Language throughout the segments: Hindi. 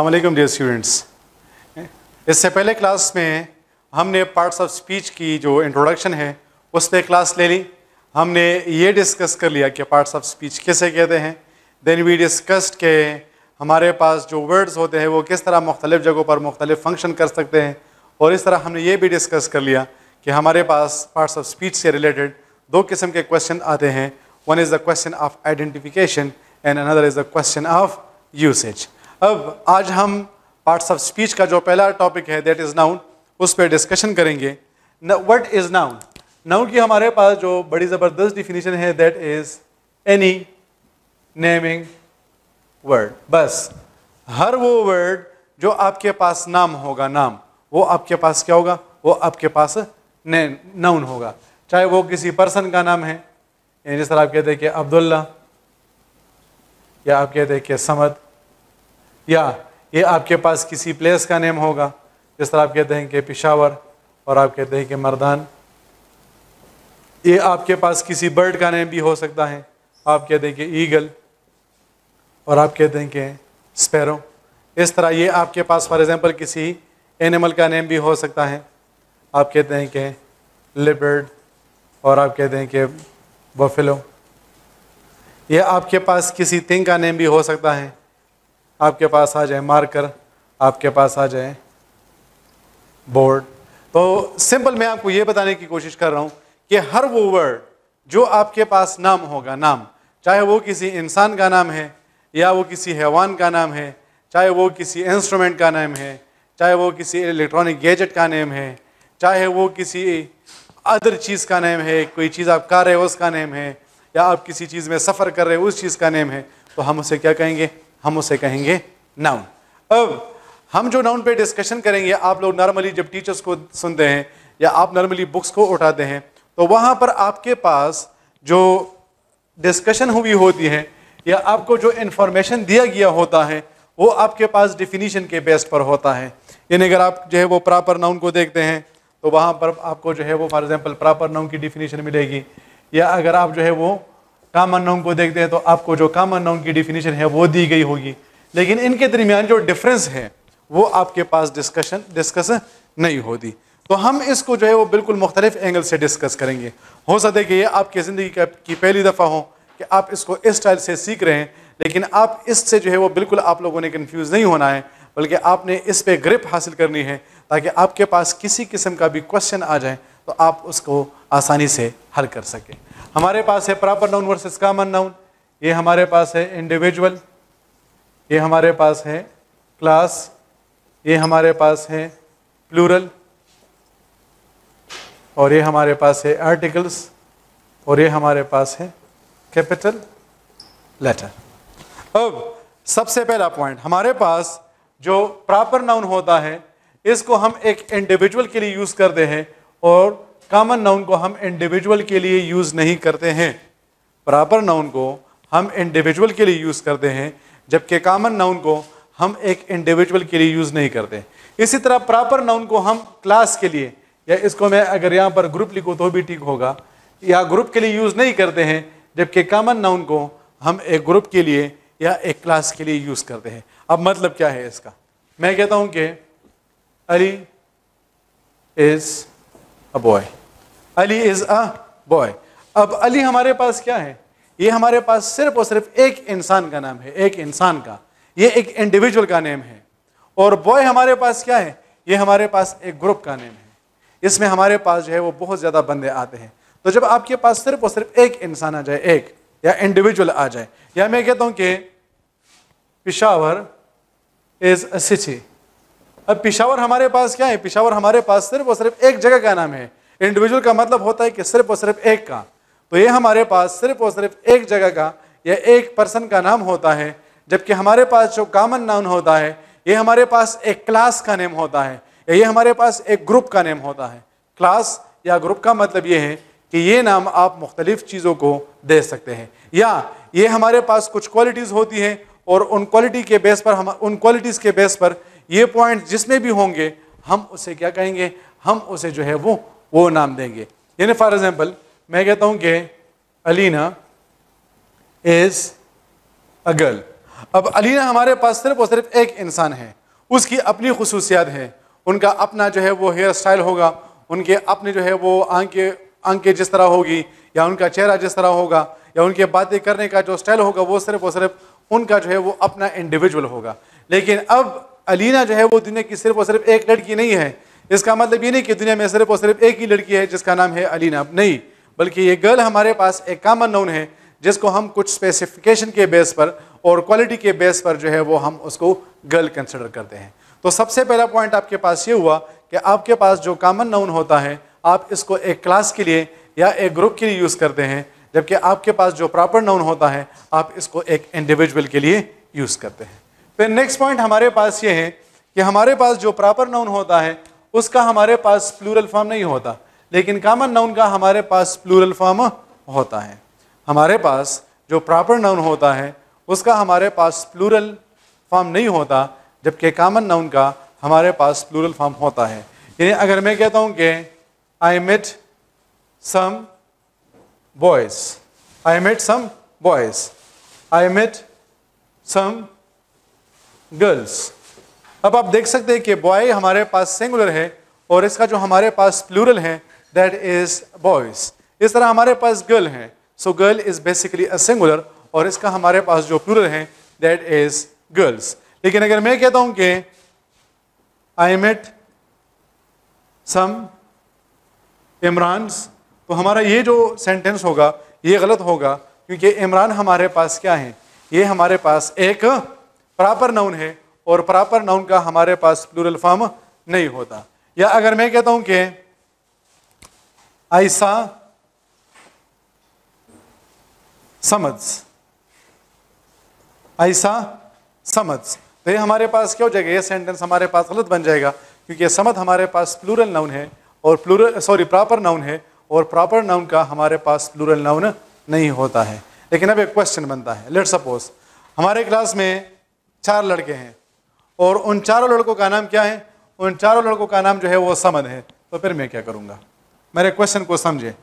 अलैक्म डियर स्टूडेंट्स इससे पहले क्लास में हमने पार्ट्स ऑफ स्पीच की जो इंट्रोडक्शन है उस पर क्लास ले ली हमने ये डिस्कस कर लिया कि पार्ट्स ऑफ स्पीच कैसे कहते हैं देन वी डिस्कस्ड के हमारे पास जो वर्ड्स होते हैं वो किस तरह मुख्तलिफ जगहों पर मुख्तलिफ फंक्शन कर सकते हैं और इस तरह हमने ये भी डिस्कस कर लिया कि हमारे पास पार्ट्स ऑफ स्पीच से रिलेटेड दो किस्म के क्वेश्चन आते हैं one is the question of identification and another is the question of usage अब आज हम पार्ट्स ऑफ स्पीच का जो पहला टॉपिक है दैट इज़ नाउन उस पर डिस्कशन करेंगे वट इज़ नाउन नाउन की हमारे पास जो बड़ी ज़बरदस्त डिफिनीशन है that is any naming word बस हर वो वर्ड जो आपके पास नाम होगा नाम वो आपके पास क्या होगा वो आपके पास नाउन होगा चाहे वो किसी पर्सन का नाम है यानी सर आप कहते हैं कि अब्दुल्ला या आप कहते हैं कि समद या ये आपके पास किसी प्लेस का नेम होगा जिस तरह आप कहते हैं कि पिशावर और आप कहते हैं कि मर्दान ये आपके पास किसी बर्ड का नेम भी हो सकता है आप कहते हैं कि ईगल और आप कहते हैं कि स्पैरो इस तरह ये आपके पास फॉर एग्ज़ाम्पल किसी एनिमल का नेम भी हो सकता है आप कहते हैं कि लिबर्ड और आप कहते हैं कि बफिलो ये आपके पास किसी थिंग का नेम भी हो सकता है आपके पास आ जाए मार्कर आपके पास आ जाए बोर्ड तो सिंपल मैं आपको ये बताने की कोशिश कर रहा हूँ कि हर वो वर्ड जो आपके पास नाम होगा नाम चाहे वो किसी इंसान का नाम है या वो किसी हैवान का नाम है चाहे वो किसी इंस्ट्रूमेंट का नाम है चाहे वो किसी इलेक्ट्रॉनिक गैजेट का नेम है चाहे वो किसी अदर चीज़ का नेम है कोई चीज़ आप कर रहे हो उसका नेम है या आप किसी चीज़ में सफ़र कर रहे हो उस चीज़ का नेम है तो हम उसे क्या कहेंगे हम उसे कहेंगे नाउन अब हम जो नाउन पे डिस्कशन करेंगे आप लोग नॉर्मली जब टीचर्स को सुनते हैं या आप नॉर्मली बुक्स को उठाते हैं तो वहाँ पर आपके पास जो डिस्कशन हुई होती है या आपको जो इन्फॉर्मेशन दिया गया होता है वो आपके पास डिफिनीशन के बेस पर होता है यानी अगर आप जो है वो प्रॉपर नाउन को देखते हैं तो वहाँ पर आपको जो है वो फॉर एग्जांपल प्रॉपर नाउन की डिफिनीशन मिलेगी या अगर आप जो है वो कामन नाउन को देखते हैं तो आपको जो कामन नाउन की डिफिनेशन है वो दी गई होगी लेकिन इनके दरमियान जो डिफरेंस है वो आपके पास डिस्कशन डिस्कस नहीं होती तो हम इसको जो है वो बिल्कुल मुख्तलिफ एंगल से डिस्कस करेंगे हो सकता है कि ये आपकी ज़िंदगी की पहली दफ़ा हो कि आप इसको इस स्टाइल से सीख रहे हैं लेकिन आप इससे जो है वो बिल्कुल आप लोगों ने कन्फ्यूज़ नहीं होना है बल्कि आपने इस पर ग्रिप हासिल करनी है ताकि आपके पास किसी किस्म का भी क्वेश्चन आ जाए तो आप उसको आसानी से हल कर सकें हमारे पास है proper noun versus common noun ये हमारे पास है इंडिविजुअल ये हमारे पास है क्लास ये हमारे पास है प्लूरल और ये हमारे पास है आर्टिकल्स और ये हमारे पास है कैपिटल लेटर अब सबसे पहला पॉइंट हमारे पास जो प्रॉपर नाउन होता है इसको हम एक इंडिविजुअल के लिए यूज़ करते हैं और कॉमन नाउन को हम इंडिविजुअल के लिए यूज़ नहीं करते हैं प्रॉपर नाउन को हम इंडिविजुअल के लिए यूज़ करते हैं जबकि कॉमन नाउन को हम एक इंडिविजुअल के लिए यूज़ नहीं करते इसी तरह प्रॉपर नाउन को हम क्लास के लिए या इसको मैं अगर यहाँ पर ग्रुप लिखूँ तो भी ठीक होगा या ग्रुप के लिए यूज़ नहीं करते हैं जबकि कॉमन नाउन को हम एक ग्रुप के लिए या एक क्लास के लिए यूज़ करते हैं अब मतलब क्या है इसका मैं कहता हूँ कि Ali is a boy. Ali is a boy. अब अली हमारे पास क्या है ये हमारे पास सिर्फ और सिर्फ एक इंसान का नाम है एक इंसान का ये एक इंडिविजुअल का नेम है और बॉय हमारे पास क्या है ये हमारे पास एक ग्रुप का नेम है इसमें हमारे पास जो है वो बहुत ज़्यादा बंदे आते हैं तो जब आपके पास सिर्फ और सिर्फ एक इंसान आ जाए एक या इंडिविजुअल आ जाए या मैं कहता हूँ कि पिशावर इज़ अ सिटी अब पिशावर हमारे पास क्या है पिशावर हमारे पास सिर्फ और सिर्फ एक जगह का नाम है इंडिविजुअल का मतलब होता है कि सिर्फ और सिर्फ एक का तो ये हमारे पास सिर्फ और सिर्फ एक जगह का या एक पर्सन का नाम होता है जबकि हमारे पास जो कामन नाउन होता है ये हमारे पास एक क्लास का नेम होता है या ये हमारे पास एक ग्रुप का नेम होता है क्लास या ग्रुप का मतलब ये है कि ये नाम आप मुख्तलिफ चीज़ों को दे सकते हैं या ये हमारे पास कुछ क्वालिटीज़ होती हैं और उन क्वालिटी के बेस पर हम उन क्वालिटीज़ के बेस पर ये पॉइंट जिसमें भी होंगे हम उसे क्या कहेंगे हम उसे जो है वो वो नाम देंगे यानी फॉर एग्जाम्पल मैं कहता हूँ कि अलीना इज अ गर्ल अब अलीना हमारे पास सिर्फ और सिर्फ एक इंसान है उसकी अपनी खसूसियात है उनका अपना जो है वो हेयर स्टाइल होगा उनके अपने जो है वो आंखें आंखें जिस तरह होगी या उनका चेहरा जिस तरह होगा या उनके बातें करने का जो स्टाइल होगा वो सिर्फ और सिर्फ उनका जो है वो अपना इंडिविजुअल होगा लेकिन अब अलीना जो है वो दुनिया की सिर्फ और सिर्फ एक लड़की नहीं है इसका मतलब ये नहीं कि दुनिया में सिर्फ और सिर्फ एक ही लड़की है जिसका नाम है अलीना नहीं बल्कि ये गर्ल हमारे पास एक कामन नाउन है जिसको हम कुछ स्पेसिफिकेशन के बेस पर और क्वालिटी के बेस पर जो है वो हम उसको गर्ल कंसिडर करते हैं तो सबसे पहला पॉइंट आपके पास ये हुआ कि आपके पास जो कामन नाउन होता है आप इसको एक क्लास के लिए या एक ग्रुप के लिए यूज़ करते हैं जबकि आपके पास जो प्रॉपर नाउन होता है आप इसको एक इंडिविजुअल के लिए यूज़ करते हैं फिर नेक्स्ट पॉइंट हमारे पास ये है कि हमारे पास जो प्रॉपर नाउन होता है उसका हमारे पास प्लूरल फॉर्म नहीं होता लेकिन कॉमन नाउन का हमारे पास प्लूरल फॉर्म होता है हमारे पास जो प्रॉपर नाउन होता है उसका हमारे पास प्लूरल फॉर्म नहीं होता जबकि कॉमन नाउन का हमारे पास प्लूरल फॉर्म होता है यानी अगर मैं कहता हूँ कि I met some boys I met some boys I met some girls अब आप देख सकते हैं कि बॉय हमारे पास सिंगुलर है और इसका जो हमारे पास प्लूरल है दैट इज बॉयज इस तरह हमारे पास गर्ल है so girl is basically a singular और इसका हमारे पास जो प्लूरल है दैट इज गर्ल्स लेकिन अगर मैं कहता हूं कि आई मेट सम इमरान तो हमारा ये जो सेंटेंस होगा ये गलत होगा क्योंकि इमरान हमारे पास क्या है ये हमारे पास एक प्रॉपर नाउन है और प्रॉपर नाउन का हमारे पास प्लूरल फॉर्म नहीं होता या अगर मैं कहता हूं कि ऐसा समझ ऐसा समझ तो ये हमारे पास क्या हो जाएगा ये सेंटेंस हमारे पास गलत बन जाएगा क्योंकि ये समझ हमारे पास प्लूरल नाउन है और प्लूरल सॉरी प्रॉपर नाउन है और प्रॉपर नाउन का हमारे पास प्लूरल नाउन नहीं होता है लेकिन अब एक क्वेश्चन बनता है लेट सपोज हमारे क्लास में चार लड़के हैं और उन चारों लड़कों का नाम क्या है उन चारों लड़कों का नाम जो है वो समद है तो फिर मैं क्या करूँगा मेरे क्वेश्चन को समझे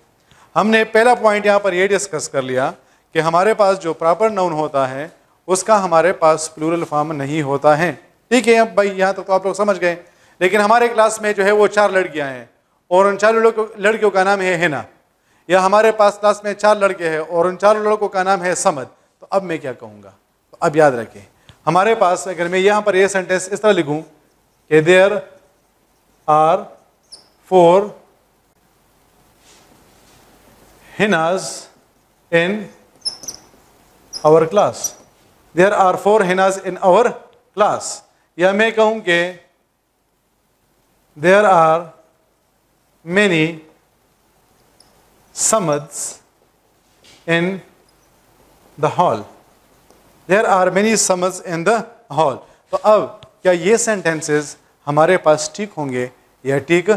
हमने पहला पॉइंट यहाँ पर ये डिस्कस कर लिया कि हमारे पास जो प्रॉपर नाउन होता है उसका हमारे पास प्लूरल फॉर्म नहीं होता है ठीक है भाई यहाँ तक तो आप लोग समझ गए लेकिन हमारे क्लास में जो है वो चार लड़कियाँ हैं और उन चार लड़कों लड़कियों का नाम है हेना या हमारे पास क्लास में चार लड़के हैं और उन चार लड़कों का नाम है समद तो अब मैं क्या कहूँगा तो अब याद रखें हमारे पास अगर मैं यहाँ पर ये सेंटेंस इस तरह लिखूँ कि there are four Hinas in our class there are four Hinas in our class या मैं कहूँ कि there are many Samads in the hall there are many Samars in the hall तो अब क्या ये सेंटेंसेस हमारे पास ठीक होंगे या ठीक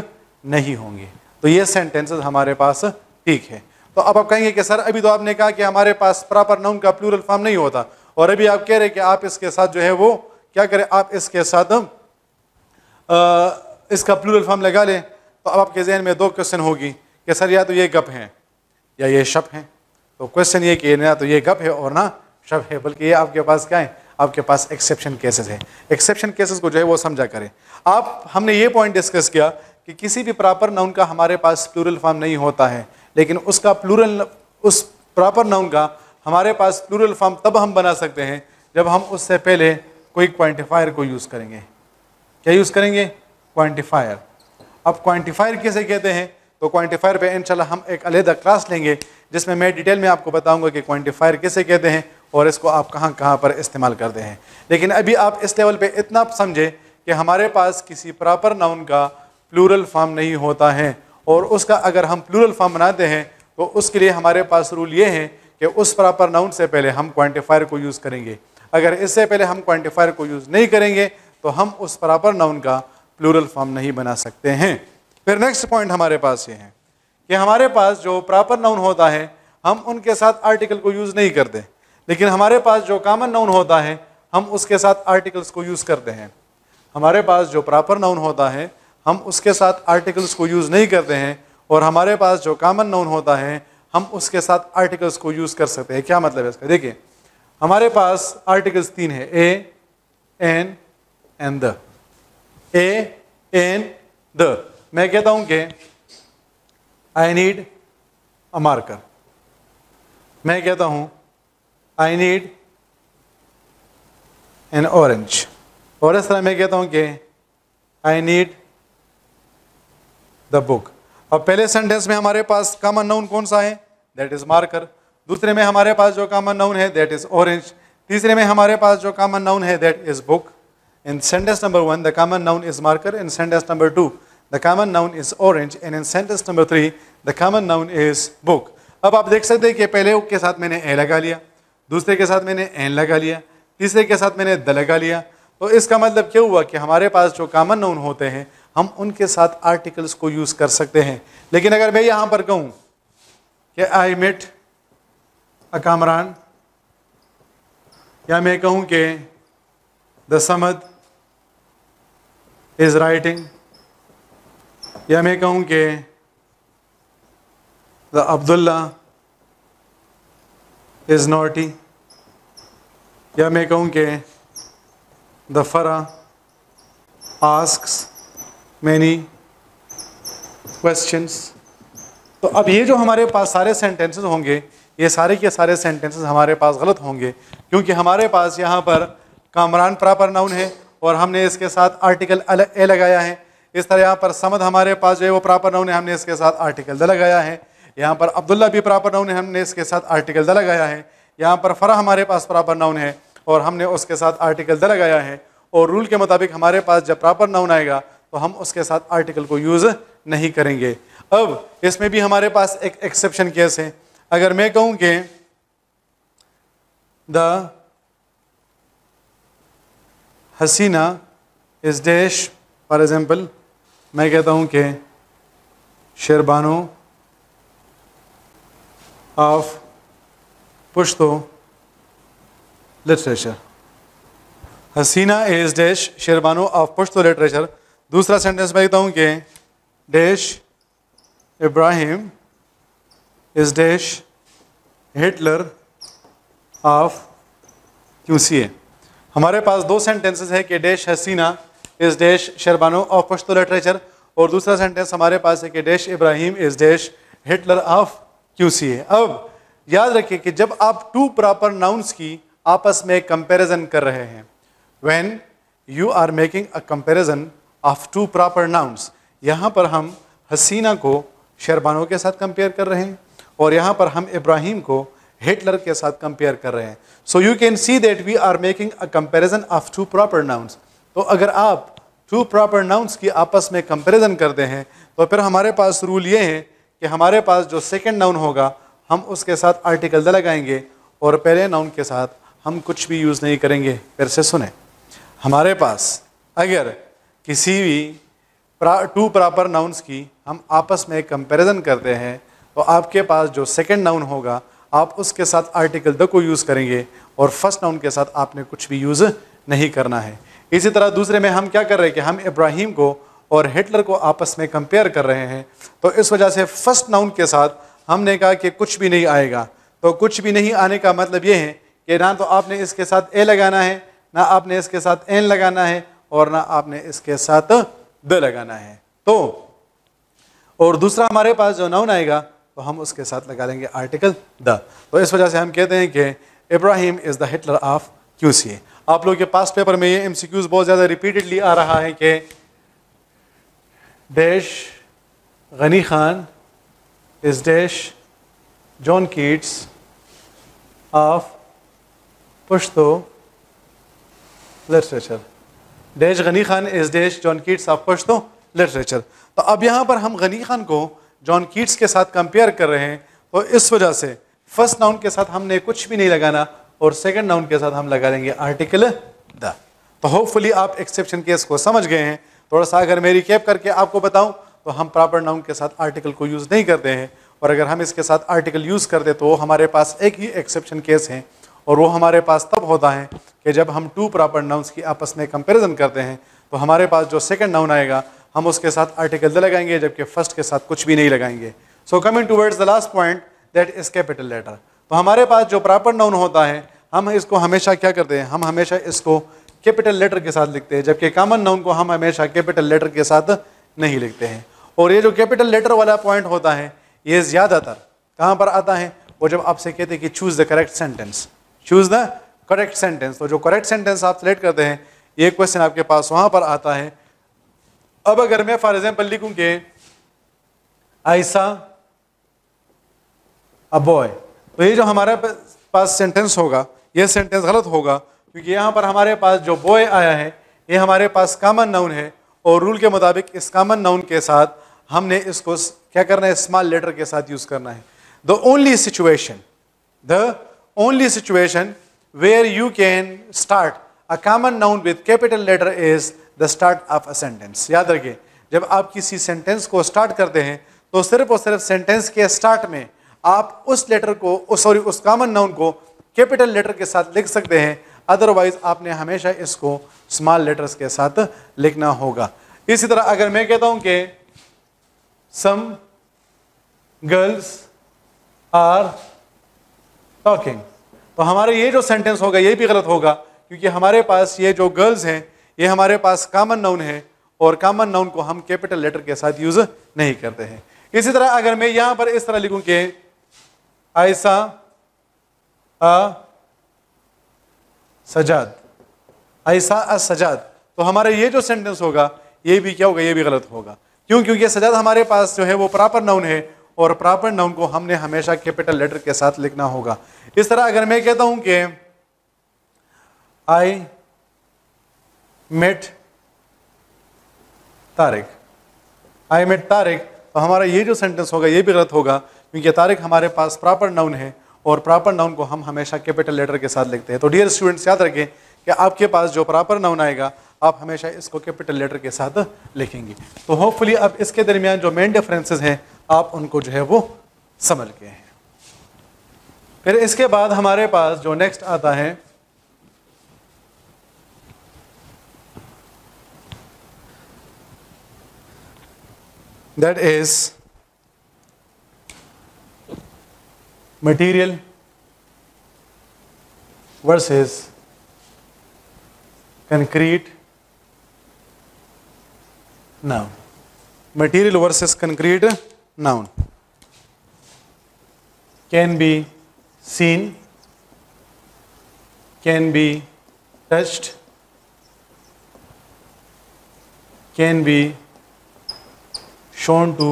नहीं होंगे तो ये सेंटेंसेस हमारे पास ठीक है तो अब आप कहेंगे कि सर अभी तो आपने कहा कि हमारे पास प्रॉपर नाउन का प्लूरल फॉर्म नहीं होता और अभी आप कह रहे कि आप इसके साथ जो है वो क्या करें आप इसके साथ आ, इसका प्लूरल फॉर्म लगा लें तो अब आपके जहन में दो क्वेश्चन होगी कि सर या तो ये गप हैं या ये शप हैं तो क्वेश्चन ये कि ना तो ये गप है और ना शब है बल्कि ये आपके पास क्या है आपके पास एक्सेप्शन केसेस है एक्सेप्शन केसेस को जो है वो समझा करें आप हमने ये पॉइंट डिस्कस किया कि किसी भी प्रॉपर नाउन का हमारे पास प्लूरल फॉर्म नहीं होता है लेकिन उसका प्लूरल उस प्रॉपर नाउन का हमारे पास प्लूरल फॉर्म तब हम बना सकते हैं जब हम उससे पहले कोई क्वान्टिफायर को यूज़ करेंगे क्या यूज़ करेंगे क्वान्टिफायर अब क्वान्टिफायर कैसे कहते हैं तो क्वान्टिफायर पर इनशाला हम एक अलहदा क्लास लेंगे जिसमें मैं डिटेल में आपको बताऊंगा कि क्वान्टिफायर कैसे कहते हैं और इसको आप कहाँ कहाँ पर इस्तेमाल करते हैं लेकिन अभी आप इस लेवल पे इतना समझें कि हमारे पास किसी प्रॉपर नाउन का प्लूरल फॉर्म नहीं होता है और उसका अगर हम प्लूरल फॉर्म बनाते हैं तो उसके लिए हमारे पास रूल ये है कि उस प्रॉपर नाउन से पहले हम क्वान्टिफायर को यूज़ करेंगे अगर इससे पहले हम क्वान्टिफायर को यूज़ नहीं करेंगे तो हम उस प्रॉपर नाउन का प्लूरल फॉर्म नहीं बना सकते हैं फिर नेक्स्ट पॉइंट हमारे पास ये है कि हमारे पास जो प्रॉपर नाउन होता है हम उनके साथ आर्टिकल को यूज़ नहीं करते लेकिन हमारे पास जो कामन नाउन होता है हम उसके साथ आर्टिकल्स को यूज़ करते हैं हमारे पास जो प्रॉपर नाउन होता है हम उसके साथ आर्टिकल्स को यूज़ नहीं करते हैं और हमारे पास जो कामन नाउन होता है हम उसके साथ आर्टिकल्स को यूज़ कर सकते हैं क्या मतलब है इसका देखिए हमारे पास आर्टिकल्स तीन है a an and the a an the मैं कहता हूं कि आई नीड अ मार्कर मैं कहता हूं आई नीड एन ऑरेंज और इस तरह मैं कहता हूँ कि आई नीड द बुक अब पहले सेंटेंस में हमारे पास कॉमन नाउन कौन सा है दैट इज मार्कर दूसरे में हमारे पास जो कॉमन नाउन है दैट इज ऑरेंज तीसरे में हमारे पास जो कॉमन नाउन है that is book in sentence number one the common noun is marker in sentence number two the common noun is orange and in sentence number three the common noun is book अब आप देख सकते हैं कि पहले के साथ मैंने ए लगा लिया दूसरे के साथ मैंने एन लगा लिया तीसरे के साथ मैंने द लगा लिया तो इसका मतलब क्या हुआ कि हमारे पास जो कामन नाउन होते हैं हम उनके साथ आर्टिकल्स को यूज़ कर सकते हैं लेकिन अगर मैं यहाँ पर कहूँ कि आई मेट अ कामरान या मैं कहूँ कि द समद इज़ राइटिंग या मैं कहूँ कि द अब्दुल्ला इज़ नॉटी या मैं कहूँ कि द फरा आस्क मैनी क्वेश्चन तो अब ये जो हमारे पास सारे सेंटेंसेस होंगे ये सारे के सारे सेंटेंसेस हमारे पास गलत होंगे क्योंकि हमारे पास यहाँ पर कामरान प्रापर नाउन है और हमने इसके साथ आर्टिकल ए लगाया है इस तरह यहाँ पर समद हमारे पास जो है वो प्रापर नाउन है हमने इसके साथ आर्टिकल द लगाया है यहाँ पर अब्दुल्ला भी प्रॉपर नाउन है हमने इसके साथ आर्टिकल द लगाया है यहाँ पर फ़रा हमारे पास प्रॉपर नाउन है और हमने उसके साथ आर्टिकल द लगाया है और रूल के मुताबिक हमारे पास जब प्रॉपर नाउन आएगा तो हम उसके साथ आर्टिकल को यूज़ नहीं करेंगे अब इसमें भी हमारे पास एक एक्सेप्शन केस है अगर मैं कहूँ कि the Hasina is dash for example मैं कहता हूँ कि Sherbano of Pashto literature. Hasina is dash Sherbano of Pashto literature. Dusra sentence by Tonke हूँ Ibrahim is Ibrahim Hitler of QCA. हमारे पास दो सेंटेंसेस है कि dash Hasina is dash Sharbano of Pashto literature और दूसरा सेंटेंस हमारे पास है कि dash Ibrahim is dash Hitler of Q C है अब याद रखिए कि जब आप टू प्रॉपर नाउन्स की आपस में कंपैरिजन कर रहे हैं when you are making a comparison of two proper nouns यहाँ पर हम हसीना को शेरबानो के साथ कंपेयर कर रहे हैं और यहाँ पर हम इब्राहिम को हिटलर के साथ कंपेयर कर रहे हैं so you can see that we are making a comparison of two proper nouns तो अगर आप टू प्रॉपर नाउन्स की आपस में कंपेरिजन करते हैं तो फिर हमारे पास रूल ये है कि हमारे पास जो सेकेंड नाउन होगा हम उसके साथ आर्टिकल द लगाएंगे और पहले नाउन के साथ हम कुछ भी यूज़ नहीं करेंगे फिर से सुने हमारे पास अगर किसी भी प्रा, टू प्रॉपर नाउन्स की हम आपस में कंपैरिजन करते हैं तो आपके पास जो सेकेंड नाउन होगा आप उसके साथ आर्टिकल द को यूज़ करेंगे और फर्स्ट नाउन के साथ आपने कुछ भी यूज़ नहीं करना है इसी तरह दूसरे में हम क्या कर रहे हैं कि हम इब्राहिम को और हिटलर को आपस में कंपेयर कर रहे हैं तो इस वजह से फर्स्ट नाउन के साथ हमने कहा कि कुछ भी नहीं आएगा तो कुछ भी नहीं आने का मतलब ये है कि ना तो आपने इसके साथ ए लगाना है ना आपने इसके साथ एन लगाना है और ना आपने इसके साथ द लगाना है तो और दूसरा हमारे पास जो नाउन आएगा तो हम उसके साथ लगा लेंगे आर्टिकल द तो इस वजह से हम कहते हैं कि Ibrahim is the Hitler of Q आप लोग के पास पेपर में ये एम बहुत ज़्यादा रिपीटेडली आ रहा है कि dash Ghani Khan is dash John Keats of Pashto literature dash Ghani Khan is dash John Keats of Pashto literature तो अब यहाँ पर हम गनी खान को जॉन कीट्स के साथ कंपेयर कर रहे हैं तो इस वजह से फर्स्ट नाउन के साथ हमने कुछ भी नहीं लगाना और सेकंड नाउन के साथ हम लगा देंगे आर्टिकल द तो होपफुली आप एक्सेप्शन केस को समझ गए हैं थोड़ा सा अगर मेरी कैप करके आपको बताऊं तो हम प्रॉपर नाउन के साथ आर्टिकल को यूज़ नहीं करते हैं और अगर हम इसके साथ आर्टिकल यूज़ करते तो हमारे पास एक ही एक्सेप्शन केस है और वो हमारे पास तब होता है कि जब हम टू प्रॉपर नाउन्स की आपस में कंपेरिजन करते हैं तो हमारे पास जो सेकेंड नाउन आएगा हम उसके साथ आर्टिकल द लगाएंगे जबकि फर्स्ट के साथ कुछ भी नहीं लगाएंगे so coming towards the last point that is capital letter तो हमारे पास जो प्रॉपर नाउन होता है हम इसको हमेशा क्या करते हैं हम हमेशा इसको कैपिटल लेटर के साथ लिखते हैं जबकि कॉमन नाउन को हम हमेशा कैपिटल लेटर के साथ नहीं लिखते हैं और ये जो कैपिटल लेटर वाला पॉइंट होता है ये ज़्यादातर कहाँ पर आता है वो जब आपसे कहते हैं कि choose the correct sentence choose the correct sentence तो जो करेक्ट सेंटेंस आप सेलेक्ट करते हैं ये क्वेश्चन आपके पास वहाँ पर आता है अब अगर मैं फॉर एग्जाम्पल लिखूँ कि आयसा अ बॉय तो ये जो हमारे पास सेंटेंस होगा ये सेंटेंस गलत होगा क्योंकि यहाँ पर हमारे पास जो बॉय आया है ये हमारे पास कामन नाउन है और रूल के मुताबिक इस कामन नाउन के साथ हमने इसको क्या करना है स्मॉल लेटर के साथ यूज़ करना है the only situation the only situation where you can start a common noun with capital letter is the start of a sentence याद रखिए जब आप किसी सेंटेंस को स्टार्ट करते हैं तो सिर्फ और सिर्फ सेंटेंस के स्टार्ट में आप उस लेटर को सॉरी उस कामन नाउन को कैपिटल लेटर के साथ लिख सकते हैं अदरवाइज़ आपने हमेशा इसको स्मॉल लेटर्स के साथ लिखना होगा इसी तरह अगर मैं कहता हूं कि सम गर्ल्स आर टॉकिंग तो हमारे ये जो सेंटेंस होगा ये भी गलत होगा क्योंकि हमारे पास ये जो गर्ल्स हैं ये हमारे पास कामन नाउन है और कामन नाउन को हम कैपिटल लेटर के साथ यूज़ नहीं करते हैं इसी तरह अगर मैं यहां पर इस तरह लिखूं कि आयसा आ सजाद ऐसा सजाद तो हमारा ये जो सेंटेंस होगा ये भी क्या होगा ये भी गलत होगा क्यों क्योंकि सजाद हमारे पास जो है वो प्रॉपर नाउन है और प्रॉपर नाउन को हमने हमेशा कैपिटल लेटर के साथ लिखना होगा इस तरह अगर मैं कहता हूं कि I met Tariq I met Tariq तो हमारा ये जो सेंटेंस होगा ये भी गलत होगा क्योंकि तारिक हमारे पास प्रॉपर नाउन है और प्रॉपर नाउन को हम हमेशा कैपिटल लेटर के साथ लिखते हैं तो डियर स्टूडेंट्स याद रखें कि आपके पास जो प्रॉपर नाउन आएगा आप हमेशा इसको कैपिटल लेटर के साथ लिखेंगे तो होपफुली अब इसके दरमियान जो मेन डिफरेंसेस हैं आप उनको जो है वो समझ गए हैं फिर इसके बाद हमारे पास जो नेक्स्ट आता है that is material versus concrete noun. Material versus concrete noun can be seen, can be touched, can be shown to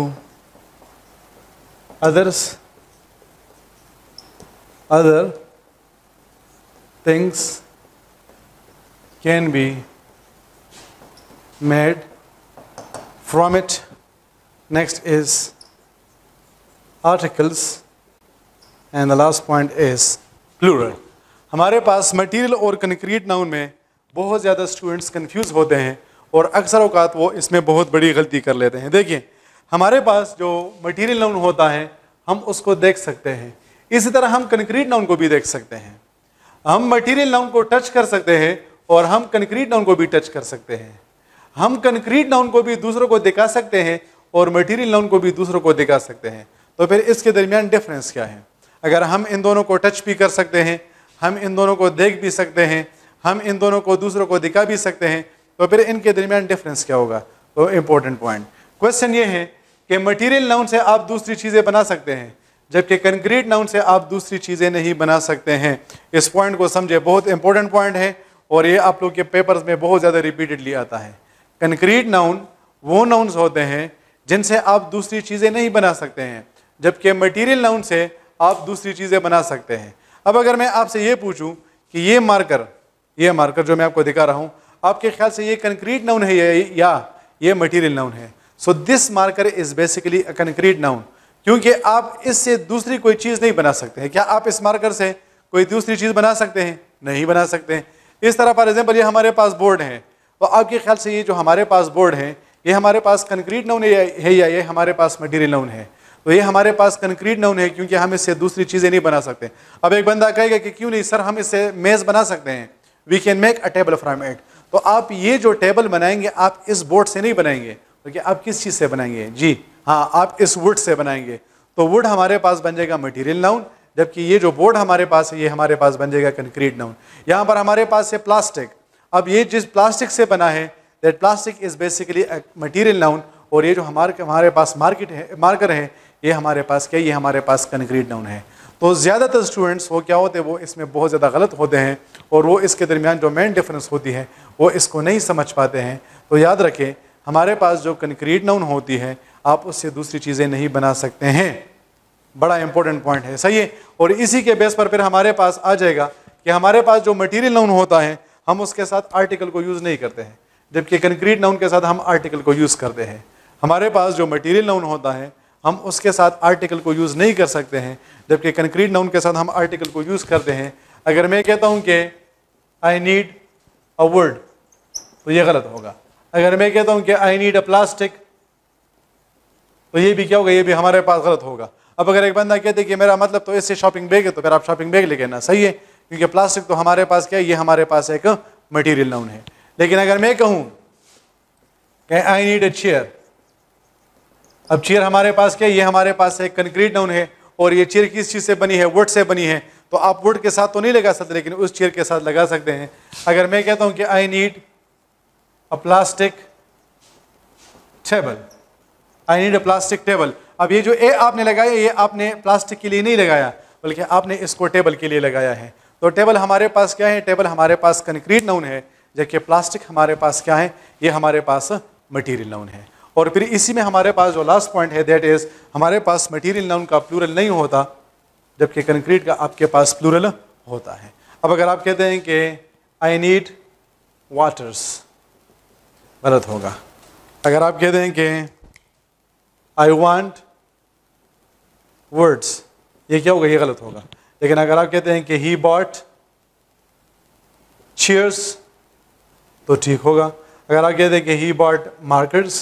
others other things can be made from it. Next is articles and the last point is plural. हमारे पास मटेरियल और कंक्रीट नाउन में बहुत ज़्यादा स्टूडेंट्स कंफ्यूज होते हैं और अक्सर अवकात वो इसमें बहुत बड़ी गलती कर लेते हैं देखिए हमारे पास जो मटेरियल नाउन होता है हम उसको देख सकते हैं इसी तरह हम कंक्रीट नाउन को भी देख सकते हैं हम मटेरियल नाउन को टच कर सकते हैं और हम कंक्रीट नाउन को भी टच कर सकते हैं हम कंक्रीट नाउन को भी दूसरों को दिखा सकते हैं और मटेरियल नाउन को भी दूसरों को दिखा सकते हैं तो फिर इसके दरमियान डिफरेंस क्या है अगर हम इन दोनों को टच भी कर सकते हैं हम इन दोनों को देख भी सकते हैं हम इन दोनों को दूसरों को दिखा भी सकते हैं तो फिर इनके दरमियान डिफरेंस क्या होगा तो इम्पोर्टेंट पॉइंट क्वेश्चन ये है कि मटेरियल नाउन से आप दूसरी चीज़ें बना सकते हैं जबकि कंक्रीट नाउन से आप दूसरी चीज़ें नहीं बना सकते हैं इस पॉइंट को समझे बहुत इंपॉर्टेंट पॉइंट है और ये आप लोग के पेपर्स में बहुत ज़्यादा रिपीटेडली आता है कंक्रीट नाउन वो नाउन्स होते हैं जिनसे आप दूसरी चीज़ें नहीं बना सकते हैं जबकि मटीरियल नाउन से आप दूसरी चीज़ें बना सकते हैं अब अगर मैं आपसे ये पूछूं कि ये मार्कर ये मार्कर जो मैं आपको दिखा रहा हूँ आपके ख्याल से ये कंक्रीट नाउन है या ये मटेरियल नाउन है so this marker is basically a concrete noun क्योंकि आप इससे दूसरी कोई चीज़ नहीं बना सकते हैं क्या आप इस मार्कर से कोई दूसरी चीज़ बना सकते हैं नहीं बना सकते हैं इस तरह फॉर एग्जाम्पल ये हमारे पास बोर्ड है तो आपके ख्याल से ये जो हमारे पास बोर्ड है ये हमारे पास कंक्रीट नाउन है या ये हमारे पास मटेरियल नाउन है तो ये हमारे पास कंक्रीट नाउन है क्योंकि हम इससे दूसरी चीज़ें नहीं बना सकते अब एक बंदा कहेगा कि क्यों नहीं सर हम इससे मेज़ बना सकते हैं we can make a table from it तो आप ये जो टेबल बनाएंगे आप इस बोर्ड से नहीं बनाएंगे तो आप किस चीज़ से बनाएंगे जी हाँ आप इस वुड से बनाएंगे तो वुड हमारे पास बन जाएगा मटेरियल नाउन जबकि ये जो बोर्ड हमारे पास है ये हमारे पास बन जाएगा कंक्रीट नाउन यहाँ पर हमारे पास है प्लास्टिक अब ये जिस प्लास्टिक से बना है that plastic is basically material noun और ये जो हमारे हमारे पास मार्केट है मार्कर है ये हमारे पास क्या ये हमारे पास कंक्रीट नाउन है तो ज़्यादातर स्टूडेंट्स वो क्या होते हैं वो इसमें बहुत ज़्यादा गलत होते हैं और वो इसके दरमियान जो मेन डिफरेंस होती है वो इसको नहीं समझ पाते हैं तो याद रखें हमारे पास जो कंक्रीट नाउन होती है आप उससे दूसरी चीज़ें नहीं बना सकते हैं बड़ा इंपॉर्टेंट पॉइंट है सही है और इसी के बेस पर फिर हमारे पास आ जाएगा कि हमारे पास जो मटेरियल नाउन होता है हम उसके साथ आर्टिकल को यूज़ नहीं करते हैं जबकि कंक्रीट नाउन के साथ हम आर्टिकल को यूज़ करते हैं हमारे पास जो मटेरियल नाउन होता है हम उसके साथ आर्टिकल को यूज़ नहीं कर सकते हैं जबकि कंक्रीट नाउन के साथ हम आर्टिकल को यूज़ करते हैं अगर मैं कहता हूँ कि आई नीड अ वर्ड तो ये गलत होगा अगर मैं कहता हूँ कि आई नीड अ प्लास्टिक तो ये भी क्या होगा ये भी हमारे पास गलत होगा अब अगर एक बंदा कहते कि मेरा मतलब तो इससे शॉपिंग बैग है तो फिर आप शॉपिंग बैग लेके ना सही है क्योंकि प्लास्टिक तो हमारे पास क्या है ये हमारे पास एक मटेरियल नाउन है लेकिन अगर मैं कहूँ आई नीड ए चेयर अब चेयर हमारे पास क्या है ये हमारे पास एक कंक्रीट नाउन है और ये चेयर किस चीज़ से बनी है वुड से बनी है तो आप वुड के साथ तो नहीं लगा सकते लेकिन उस चेयर के साथ लगा सकते हैं अगर मैं कहता हूँ कि I need a plastic table I need a plastic table अब ये जो ए आपने लगाया ये आपने प्लास्टिक के लिए नहीं लगाया बल्कि आपने इसको टेबल के लिए लगाया है तो टेबल हमारे पास क्या है टेबल हमारे पास कंक्रीट नाउन है जबकि प्लास्टिक हमारे पास क्या है ये हमारे पास मटीरियल नाउन है और फिर इसी में हमारे पास जो लास्ट पॉइंट है दैट इज़ हमारे पास मटीरियल नाउन का प्लूरल नहीं होता जबकि कंक्रीट का आपके पास प्लूरल होता है अब अगर आप कहते हैं कि आई नीड वाटर्स गलत होगा अगर आप कहते हैं कि आई वॉन्ट वर्ड्स ये क्या होगा ये गलत होगा लेकिन अगर आप कहते हैं कि ही बॉट चेयर्स तो ठीक होगा अगर आप कहते हैं कि ही बॉट मार्केट्स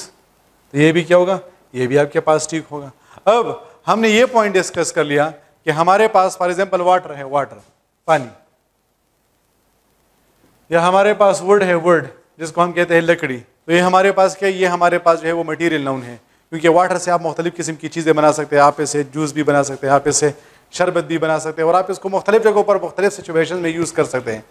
तो ये भी क्या होगा ये भी आपके पास ठीक होगा अब हमने ये पॉइंट डिस्कस कर लिया कि हमारे पास फॉर एग्जाम्पल वाटर है वाटर पानी या हमारे पास वुड है वुड जिसको हम कहते हैं लकड़ी तो ये हमारे पास क्या ये हमारे पास जो है वो मटेरियल नाउन है क्योंकि वाटर से आप मुख्तलिफ़ किस्म की चीज़ें बना सकते हैं आप इसे जूस भी बना सकते हैं आप इसे शरबत भी बना सकते हैं और आप इसको मुख्तलिफ जगहों पर मुख्तलिफ सिचुएशन में यूज़ कर सकते हैं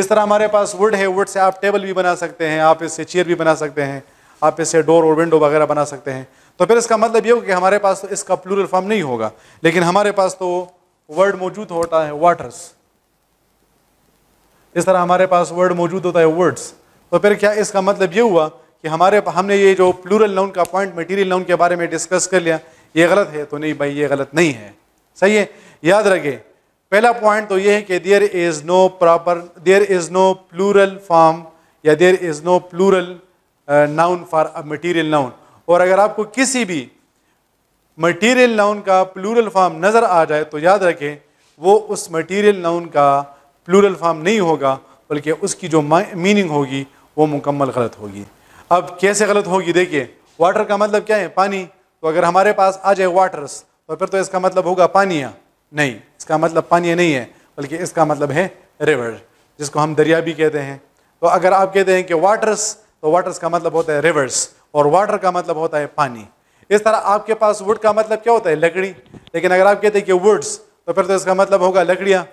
इस तरह हमारे पास वुड है वुड से आप टेबल भी बना सकते हैं आप इससे चेयर भी बना सकते हैं आप इसे डोर और विंडो वगैरह बना सकते हैं तो फिर इसका मतलब ये होगा कि हमारे पास तो इसका प्लूरल फॉर्म नहीं होगा लेकिन हमारे पास तो वर्ड मौजूद होता है वाटर्स इस तरह हमारे पास वर्ड मौजूद होता है वर्ड्स तो फिर क्या इसका मतलब ये हुआ कि हमारे हमने ये जो प्लूरल नाउन का पॉइंट मटेरियल नाउन के बारे में डिस्कस कर लिया ये गलत है तो नहीं भाई ये गलत नहीं है सही है याद रखे पहला पॉइंट तो ये है कि there is no proper there is no plural form या there is no plural noun for a material noun और अगर आपको किसी भी मटीरियल नाउन का प्लूरल फॉर्म नज़र आ जाए तो याद रखें वो उस मटीरियल नाउन का प्लूरल फॉर्म नहीं होगा बल्कि उसकी जो मीनिंग होगी वो मुकम्मल गलत होगी अब कैसे गलत होगी देखिए वाटर का मतलब क्या है पानी तो अगर हमारे पास आ जाए वाटर्स तो फिर तो इसका मतलब होगा पानिया नहीं इसका मतलब पानिया नहीं है बल्कि इसका मतलब है रिवर जिसको हम दरिया भी कहते हैं तो अगर आप कहते हैं कि वाटर्स तो वाटर्स का मतलब होता है रिवर्स और वाटर का मतलब होता है पानी इस तरह आपके पास वुड का मतलब क्या होता है लकड़ी लेकिन अगर आप कहते हैं कि वुड्स तो फिर तो इसका मतलब होगा लकड़ियाँ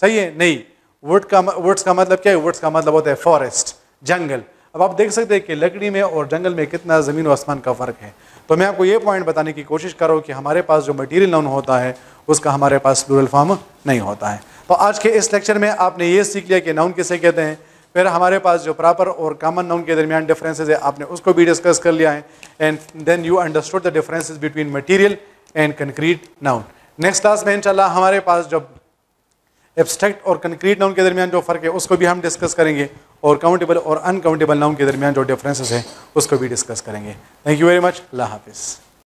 सही है नहीं वुड का वुड्स का मतलब क्या है वुड्स का मतलब होता है फॉरेस्ट जंगल अब आप देख सकते हैं कि लकड़ी में और जंगल में कितना ज़मीन और आसमान का फ़र्क है तो मैं आपको ये पॉइंट बताने की कोशिश कर रहा हूँ कि हमारे पास जो मटेरियल नाउन होता है उसका हमारे पास प्लूरल फॉर्म नहीं होता है तो आज के इस लेक्चर में आपने ये सीख लिया कि नाउन किसे कहते हैं फिर हमारे पास जो प्रॉपर और कॉमन नाउन के दरमियान डिफरेंसेज है आपने उसको भी डिस्कस कर लिया है and then you understood the differences between material and concrete noun next class में इनशाला हमारे पास जो एब्स्ट्रैक्ट और कंक्रीट नाउन के दरमियान जो फ़र्क है उसको भी हम डिस्कस करेंगे और काउंटेबल और अनकाउंटेबल नाउन के दरमियान जो डिफरेंसेस हैं उसको भी डिस्कस करेंगे थैंक यू वेरी मच अल्लाह हाफिज़